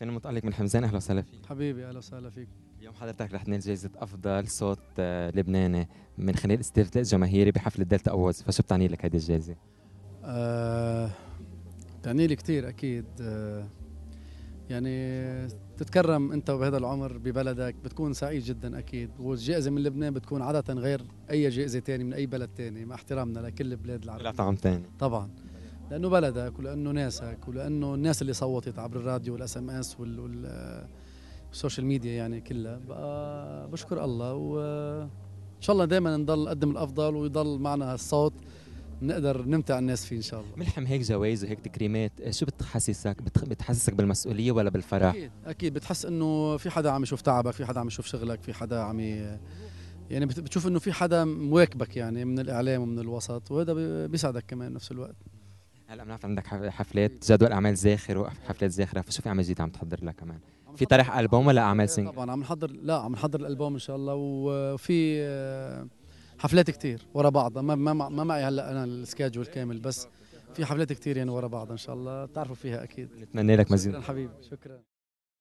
كان متألق من حمزان اهلا وسهلا فيك حبيبي اهلا وسهلا فيك اليوم حضرتك رح تنال جائزة أفضل صوت آه، لبناني من خلال استفتاء جماهيري بحفل الدلتا اوز فشو بتعني لك هذه الجائزة؟ آه بتعني لي كثير أكيد آه، يعني تتكرم أنت وبهذا العمر ببلدك بتكون سعيد جدا أكيد والجائزة من لبنان بتكون عادة غير أي جائزة ثانيه من أي بلد تاني مع احترامنا لكل بلاد العالم لها طعم ثاني طبعا لانه بلدك ولانه ناسك ولانه الناس اللي صوتت عبر الراديو والاس ام اس والسوشيال ميديا يعني كلها بشكر الله وان شاء الله دائما نضل نقدم الافضل ويضل معنا هالصوت نقدر نمتع الناس فيه ان شاء الله ملحم هيك جوائز وهيك تكريمات آه، شو بتحسسك بتحسسك بالمسؤوليه ولا بالفرح اكيد اكيد بتحس انه في حدا عم يشوف تعبك في حدا عم يشوف شغلك في حدا عم ي... يعني بتشوف انه في حدا مواكبك يعني من الاعلام ومن الوسط وهذا بيساعدك كمان نفس الوقت هلا بنعرف عندك حفلات جدول اعمال زاخر وقف حفلات زاخره فشو في اعمال جديده عم تحضر لها كمان في طرح البوم ولا اعمال إيه، سينجل؟ طبعا عم نحضر لا عم نحضر الالبوم ان شاء الله وفي آه، حفلات كثير ورا بعضها ما ما ما معي هلا انا السكادجول كامل بس في حفلات كثير يعني ورا بعضها ان شاء الله بتعرفوا فيها اكيد نتمنى لك مزيد شكرا حبيبي شكرا